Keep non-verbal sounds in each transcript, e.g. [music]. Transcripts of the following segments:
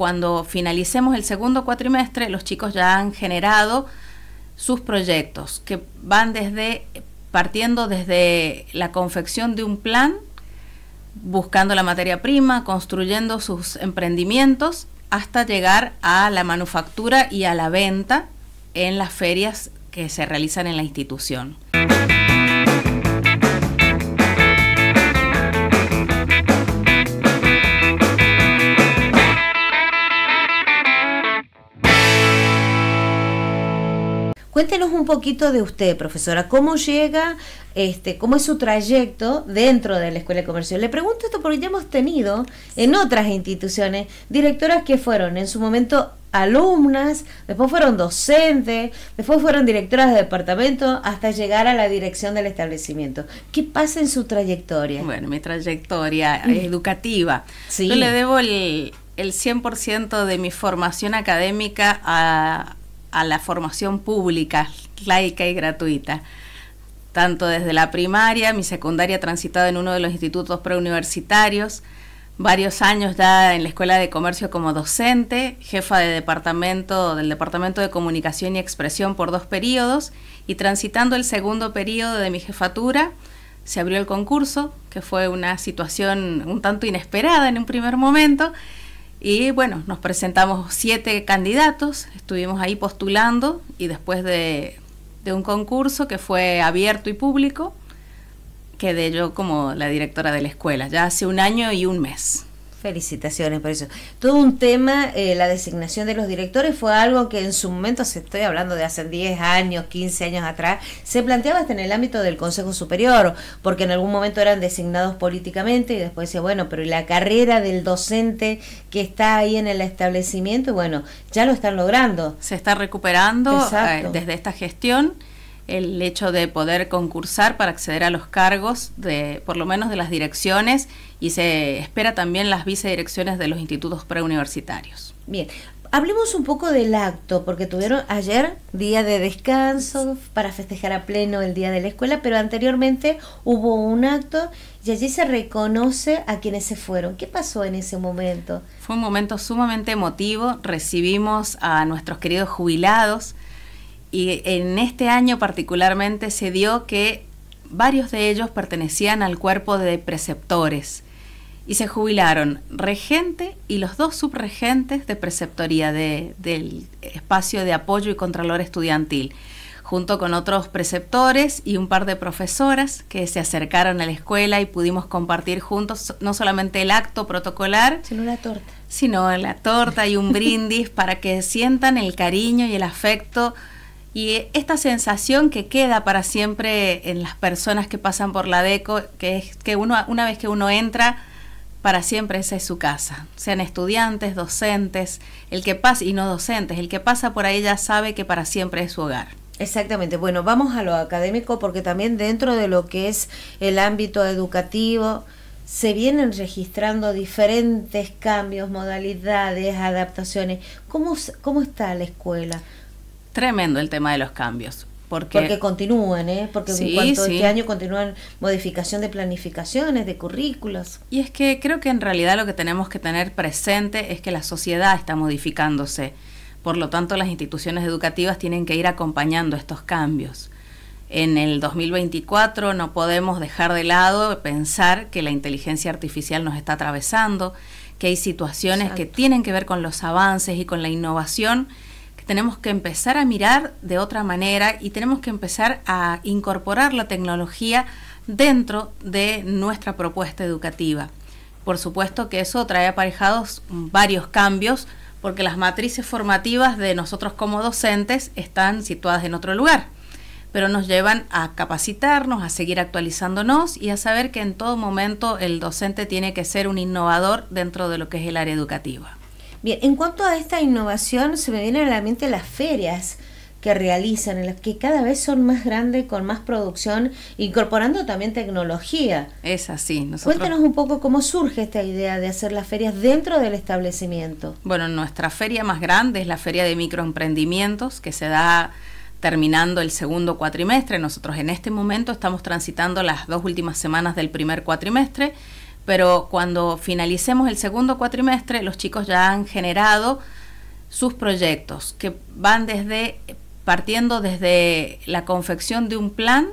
cuando finalicemos el segundo cuatrimestre, los chicos ya han generado sus proyectos que van desde partiendo desde la confección de un plan, buscando la materia prima, construyendo sus emprendimientos hasta llegar a la manufactura y a la venta en las ferias que se realizan en la institución. Cuéntenos un poquito de usted, profesora, cómo llega, este, cómo es su trayecto dentro de la Escuela de Comercio. Le pregunto esto porque ya hemos tenido en otras instituciones directoras que fueron en su momento alumnas, después fueron docentes, después fueron directoras de departamento hasta llegar a la dirección del establecimiento. ¿Qué pasa en su trayectoria? Bueno, mi trayectoria educativa. Yo le debo el, el 100% de mi formación académica a, a la formación pública, laica y gratuita, tanto desde la primaria, mi secundaria transitada en uno de los institutos preuniversitarios, varios años ya en la Escuela de Comercio como docente, jefa de departamento del Departamento de Comunicación y Expresión por dos periodos y transitando el segundo periodo de mi jefatura, se abrió el concurso, que fue una situación un tanto inesperada en un primer momento, y bueno, nos presentamos siete candidatos, estuvimos ahí postulando y después de, de un concurso que fue abierto y público, quedé yo como la directora de la escuela, ya hace un año y un mes. Felicitaciones por eso. Todo un tema, eh, la designación de los directores fue algo que en su momento, se estoy hablando de hace 10 años, 15 años atrás, se planteaba hasta en el ámbito del Consejo Superior, porque en algún momento eran designados políticamente y después decía, bueno, pero la carrera del docente que está ahí en el establecimiento? Bueno, ya lo están logrando. Se está recuperando eh, desde esta gestión el hecho de poder concursar para acceder a los cargos de por lo menos de las direcciones y se espera también las vicedirecciones de los institutos preuniversitarios. Bien, Hablemos un poco del acto, porque tuvieron ayer día de descanso para festejar a pleno el día de la escuela, pero anteriormente hubo un acto y allí se reconoce a quienes se fueron. ¿Qué pasó en ese momento? Fue un momento sumamente emotivo. Recibimos a nuestros queridos jubilados y en este año particularmente se dio que varios de ellos pertenecían al cuerpo de preceptores y se jubilaron regente y los dos subregentes de preceptoría del espacio de apoyo y contralor estudiantil, junto con otros preceptores y un par de profesoras que se acercaron a la escuela y pudimos compartir juntos no solamente el acto protocolar, sino la torta. Sino la torta y un [laughs] brindis para que sientan el cariño y el afecto y esta sensación que queda para siempre en las personas que pasan por la DECO, que es que uno, una vez que uno entra, para siempre esa es su casa. Sean estudiantes, docentes, el que pasa y no docentes, el que pasa por ahí ya sabe que para siempre es su hogar. Exactamente. Bueno, vamos a lo académico porque también dentro de lo que es el ámbito educativo se vienen registrando diferentes cambios, modalidades, adaptaciones. ¿Cómo, cómo está la escuela? Tremendo el tema de los cambios. Porque, continúan, ¿eh? porque en cuanto este año continúan modificación de planificaciones, de currículos. Y es que creo que en realidad lo que tenemos que tener presente es que la sociedad está modificándose. Por lo tanto, las instituciones educativas tienen que ir acompañando estos cambios. En el 2024 no podemos dejar de lado pensar que la inteligencia artificial nos está atravesando, que hay situaciones que tienen que ver con los avances y con la innovación tenemos que empezar a mirar de otra manera y tenemos que empezar a incorporar la tecnología dentro de nuestra propuesta educativa. Por supuesto que eso trae aparejados varios cambios porque las matrices formativas de nosotros como docentes están situadas en otro lugar, pero nos llevan a capacitarnos, a seguir actualizándonos y a saber que en todo momento el docente tiene que ser un innovador dentro de lo que es el área educativa. Bien, en cuanto a esta innovación, se me vienen a la mente las ferias que realizan, en las que cada vez son más grandes, con más producción, incorporando también tecnología. Es así. Nosotros... Cuéntanos un poco cómo surge esta idea de hacer las ferias dentro del establecimiento. Bueno, nuestra feria más grande es la Feria de Microemprendimientos, que se da terminando el segundo cuatrimestre. Nosotros en este momento estamos transitando las dos últimas semanas del primer cuatrimestre pero cuando finalicemos el segundo cuatrimestre, los chicos ya han generado sus proyectos que van desde partiendo desde la confección de un plan,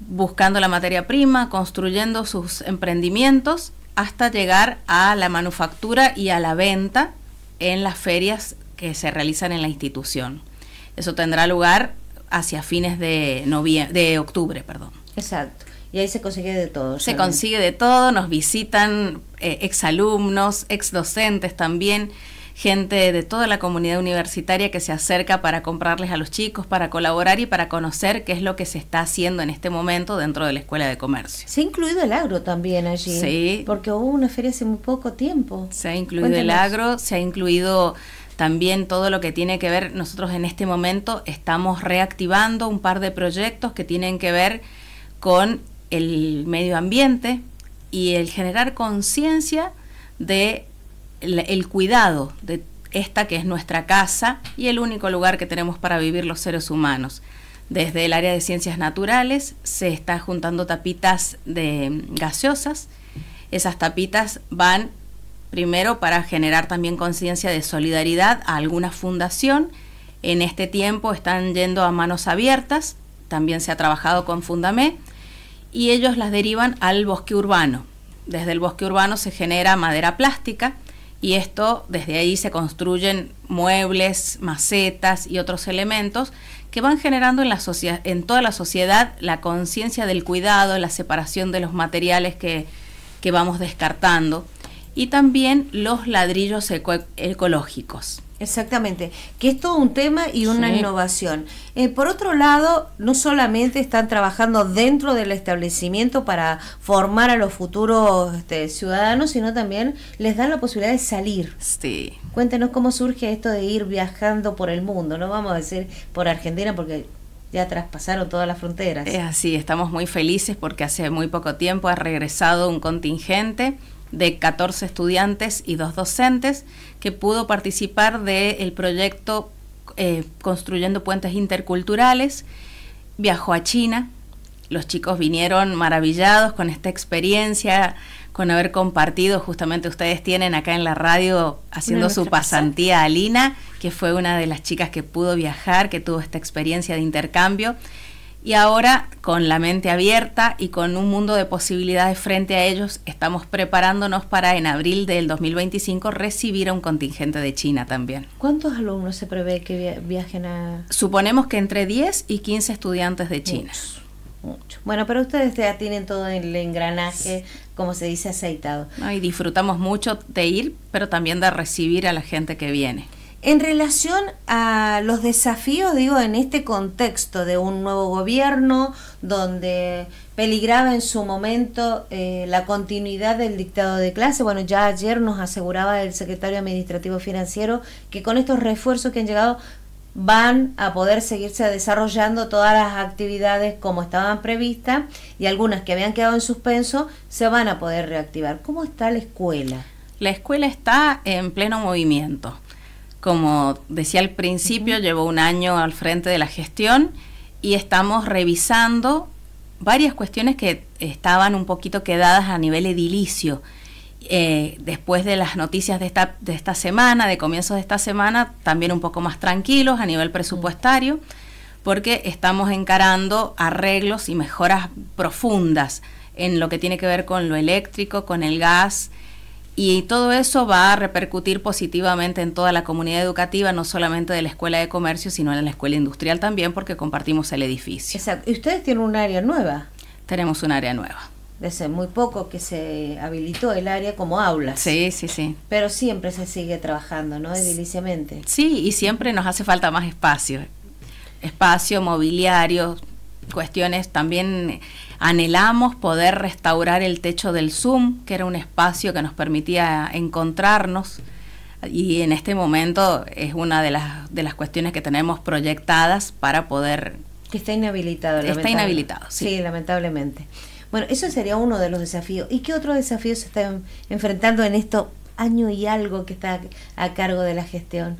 buscando la materia prima, construyendo sus emprendimientos hasta llegar a la manufactura y a la venta en las ferias que se realizan en la institución. Eso tendrá lugar hacia fines de, de octubre. Perdón. Exacto. Y ahí se consigue de todo. Se consigue de todo, nos visitan eh, exalumnos, exdocentes también, gente de toda la comunidad universitaria que se acerca para comprarles a los chicos, para colaborar y para conocer qué es lo que se está haciendo en este momento dentro de la Escuela de Comercio. Se ha incluido el agro también allí. Sí. Porque hubo una feria hace muy poco tiempo. Se ha incluido el agro, se ha incluido también todo lo que tiene que ver, nosotros en este momento estamos reactivando un par de proyectos que tienen que ver con el medio ambiente y el generar conciencia de el, cuidado de esta que es nuestra casa y el único lugar que tenemos para vivir los seres humanos. Desde el área de ciencias naturales se está juntando tapitas de mm, gaseosas. Esas tapitas van primero para generar también conciencia de solidaridad a alguna fundación. En este tiempo están yendo a manos abiertas. También se ha trabajado con Fundamé y ellos las derivan al bosque urbano. Desde el bosque urbano se genera madera plástica y esto desde ahí se construyen muebles, macetas y otros elementos que van generando en, la en toda la sociedad la conciencia del cuidado, la separación de los materiales que, que vamos descartando y también los ladrillos ecológicos. Exactamente, que es todo un tema y una innovación. Eh, por otro lado, no solamente están trabajando dentro del establecimiento para formar a los futuros este, ciudadanos, sino también les dan la posibilidad de salir. Sí. Cuéntenos cómo surge esto de ir viajando por el mundo, no vamos a decir por Argentina porque ya traspasaron todas las fronteras. Es así, estamos muy felices porque hace muy poco tiempo ha regresado un contingente de 14 estudiantes y dos docentes que pudo participar del proyecto eh, Construyendo Puentes Interculturales. Viajó a China. Los chicos vinieron maravillados con esta experiencia, con haber compartido. Justamente ustedes tienen acá en la radio haciendo su pasantía a Lina, que fue una de las chicas que pudo viajar, que tuvo esta experiencia de intercambio y ahora, con la mente abierta y con un mundo de posibilidades frente a ellos, estamos preparándonos para en abril del 2025 recibir a un contingente de China también. ¿Cuántos alumnos se prevé que viajen a...? Suponemos que entre 10 y 15 estudiantes de China. Mucho. Bueno, pero ustedes ya tienen todo el engranaje, como se dice, aceitado. y disfrutamos mucho de ir, pero también de recibir a la gente que viene. En relación a los desafíos, digo, en este contexto de un nuevo gobierno donde peligraba en su momento eh, la continuidad del dictado de clase, bueno, ya ayer nos aseguraba el secretario administrativo financiero que con estos refuerzos que han llegado van a poder seguirse desarrollando todas las actividades como estaban previstas y algunas que habían quedado en suspenso se van a poder reactivar. ¿Cómo está la escuela? La escuela está en pleno movimiento como decía al principio, llevo un año al frente de la gestión y estamos revisando varias cuestiones que estaban un poquito quedadas a nivel edilicio. Eh, después de las noticias de esta, de esta semana, de comienzos de esta semana, también un poco más tranquilos a nivel presupuestario, porque estamos encarando arreglos y mejoras profundas en lo que tiene que ver con lo eléctrico, con el gas, y todo eso va a repercutir positivamente en toda la comunidad educativa, no solamente de la Escuela de Comercio, sino en la Escuela Industrial también, porque compartimos el edificio. Exacto. ¿Y ustedes tienen un área nueva? Tenemos un área nueva. Desde muy poco que se habilitó el área como aula. Sí, sí, sí. Pero siempre se sigue trabajando, ¿no? Ediliciamente. Sí, y siempre nos hace falta más espacio. Espacio, mobiliario, cuestiones también anhelamos poder restaurar el techo del Zoom, que era un espacio que nos permitía encontrarnos y en este momento es una de las, de las cuestiones que tenemos proyectadas para poder... Que está inhabilitado. Está inhabilitado, sí. lamentablemente. Bueno, eso sería uno de los desafíos. ¿Y qué otro desafío se están enfrentando en este año y algo que está a cargo de la gestión?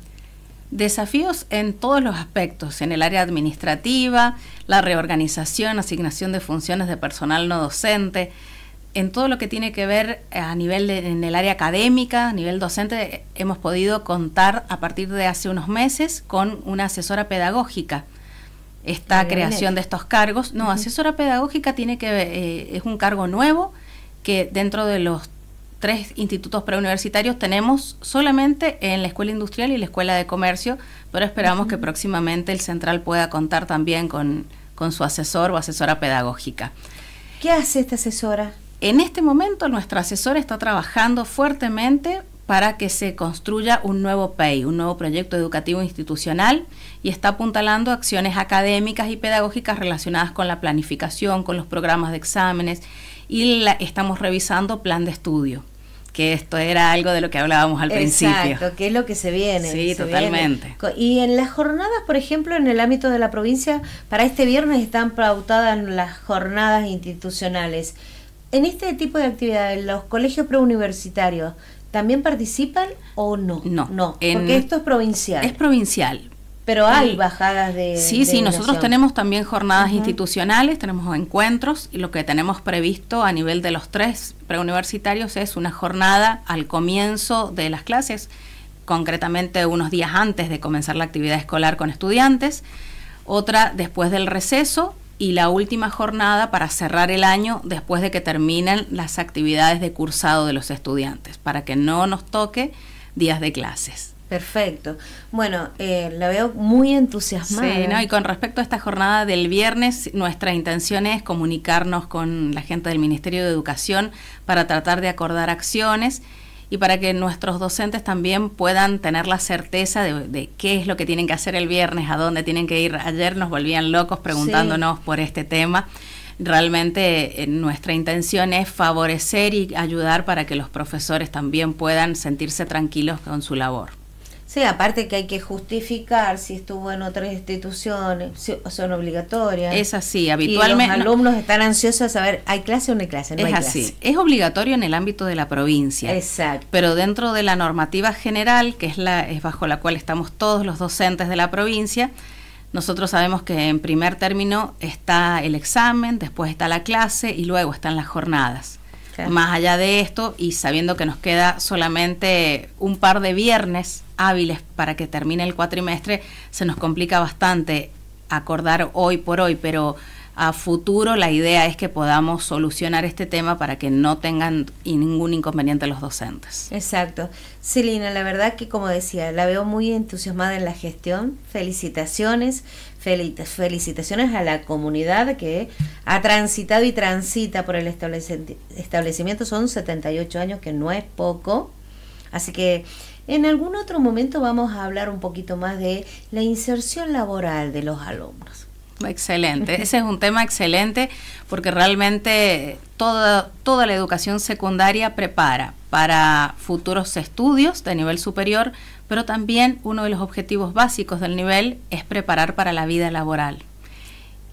Desafíos en todos los aspectos, en el área administrativa, la reorganización, asignación de funciones de personal no docente, en todo lo que tiene que ver eh, a nivel en el área académica, a nivel docente, hemos podido contar a partir de hace unos meses con una asesora pedagógica. Esta creación de estos cargos, no, asesora pedagógica tiene que eh, es un cargo nuevo que dentro de los tres institutos preuniversitarios tenemos solamente en la Escuela Industrial y la Escuela de Comercio, pero esperamos que próximamente el Central pueda contar también con, con su asesor o asesora pedagógica. ¿Qué hace esta asesora? En este momento nuestra asesora está trabajando fuertemente para que se construya un nuevo PEI, un nuevo proyecto educativo institucional, y está apuntalando acciones académicas y pedagógicas relacionadas con la planificación, con los programas de exámenes, y estamos revisando plan de estudio que esto era algo de lo que hablábamos al principio. Exacto, que es lo que se viene. Sí, totalmente. Y en las jornadas, por ejemplo, en el ámbito de la provincia, para este viernes están pautadas las jornadas institucionales. En este tipo de actividades, los colegios preuniversitarios, ¿También participan o no? No. no porque esto es provincial. Es provincial, pero hay bajadas de... Sí, sí, nosotros tenemos también jornadas institucionales, tenemos encuentros y lo que tenemos previsto a nivel de los tres preuniversitarios es una jornada al comienzo de las clases, concretamente unos días antes de comenzar la actividad escolar con estudiantes, otra después del receso y la última jornada para cerrar el año después de que terminen las actividades de cursado de los estudiantes, para que no nos toque días de clases. Perfecto. Bueno, eh, la veo muy entusiasmada. Sí, y con respecto a esta jornada del viernes, nuestra intención es comunicarnos con la gente del Ministerio de Educación para tratar de acordar acciones y para que nuestros docentes también puedan tener la certeza de, qué es lo que tienen que hacer el viernes, a dónde tienen que ir. Ayer nos volvían locos preguntándonos por este tema. Realmente eh, nuestra intención es favorecer y ayudar para que los profesores también puedan sentirse tranquilos con su labor. Sí, aparte que hay que justificar si estuvo en otras instituciones, si son obligatorias. Es así, habitualmente. los alumnos están ansiosos de saber, ¿hay clase o no hay clase? es así, es obligatorio en el ámbito de la provincia. Exacto. Pero dentro de la normativa general, que es, la, es bajo la cual estamos todos los docentes de la provincia, nosotros sabemos que en primer término está el examen, después está la clase y luego están las jornadas más allá de esto y sabiendo que nos queda solamente un par de viernes hábiles para que termine el cuatrimestre, se nos complica bastante acordar hoy por hoy, pero a futuro la idea es que podamos solucionar este tema para que no tengan ningún inconveniente los docentes. Exacto. Celina, la verdad que como decía, la veo muy entusiasmada en la gestión. Felicitaciones, felicitaciones a la comunidad que ha transitado y transita por el establecimiento. Son 78 años, que no es poco. Así que en algún otro momento vamos a hablar un poquito más de la inserción laboral de los alumnos. Excelente, ese es un tema excelente porque realmente toda, toda la educación secundaria prepara para futuros estudios de nivel superior, pero también uno de los objetivos básicos del nivel es preparar para la vida laboral.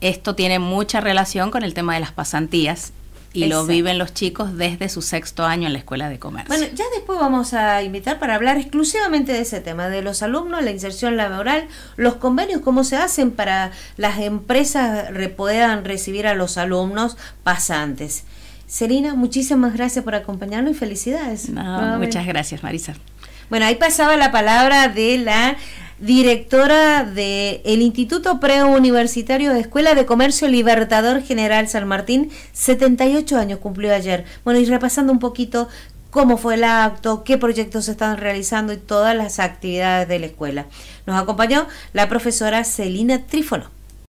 Esto tiene mucha relación con el tema de las pasantías y lo viven los chicos desde su sexto año en la escuela de comercio. Bueno, ya después vamos a invitar para hablar exclusivamente de ese tema, de los alumnos, la inserción laboral, los convenios, cómo se hacen para las empresas puedan recibir a los alumnos pasantes. Serena, muchísimas gracias por acompañarnos y felicidades. muchas gracias, Marisa. Bueno, ahí pasaba la palabra de la directora del el Instituto Preuniversitario de Escuela de Comercio Libertador General San Martín, 78 años cumplió ayer. Bueno, y repasando un poquito cómo fue el acto, qué proyectos se están realizando y todas las actividades de la escuela. Nos acompañó la profesora Celina Trífono.